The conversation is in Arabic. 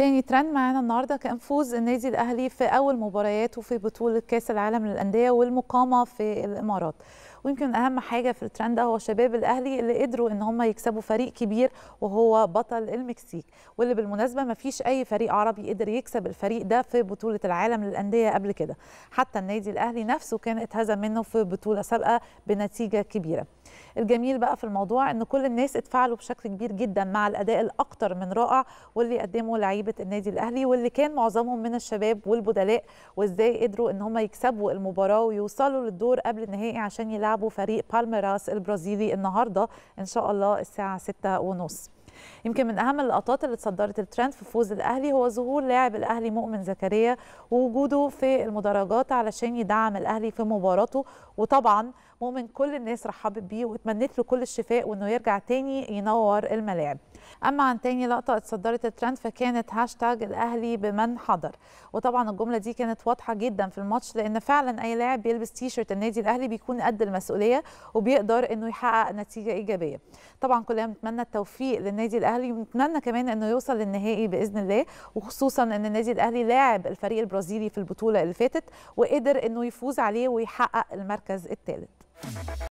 تاني ترند معانا النهارده كان فوز النادي الاهلي في اول مبارياته في بطوله كاس العالم للانديه والمقامه في الامارات ويمكن اهم حاجه في الترند ده هو شباب الاهلي اللي قدروا ان هم يكسبوا فريق كبير وهو بطل المكسيك واللي بالمناسبه ما فيش اي فريق عربي قدر يكسب الفريق ده في بطوله العالم للانديه قبل كده حتى النادي الاهلي نفسه كان اتهزم منه في بطوله سابقه بنتيجه كبيره الجميل بقى في الموضوع ان كل الناس اتفاعلوا بشكل كبير جدا مع الاداء الاكثر من رائع واللي قدمه لعيبه النادي الاهلي واللي كان معظمهم من الشباب والبدلاء وازاي قدروا ان هم يكسبوا المباراه ويوصلوا للدور قبل النهائي عشان يلعبوا فريق بالميراس البرازيلي النهارده ان شاء الله الساعه 6:30 يمكن من اهم اللقطات اللي اتصدرت الترند في فوز الاهلي هو ظهور لاعب الاهلي مؤمن زكريا ووجوده في المدرجات علشان يدعم الاهلي في مباراته وطبعا مؤمن كل الناس رحبت بيه واتمنت له كل الشفاء وانه يرجع تاني ينور الملاعب اما عن تاني لقطه اتصدرت الترند فكانت هاشتاج الاهلي بمن حضر وطبعا الجمله دي كانت واضحه جدا في الماتش لان فعلا اي لاعب بيلبس تيشرت النادي الاهلي بيكون قد المسؤوليه وبيقدر انه يحقق نتيجه ايجابيه طبعا كلنا بنتمنى التوفيق للنادي الاهلي ونتمنى كمان انه يوصل للنهائي باذن الله وخصوصا ان النادي الاهلي لاعب الفريق البرازيلي في البطوله اللي فاتت وقدر انه يفوز عليه ويحقق المركز الثالث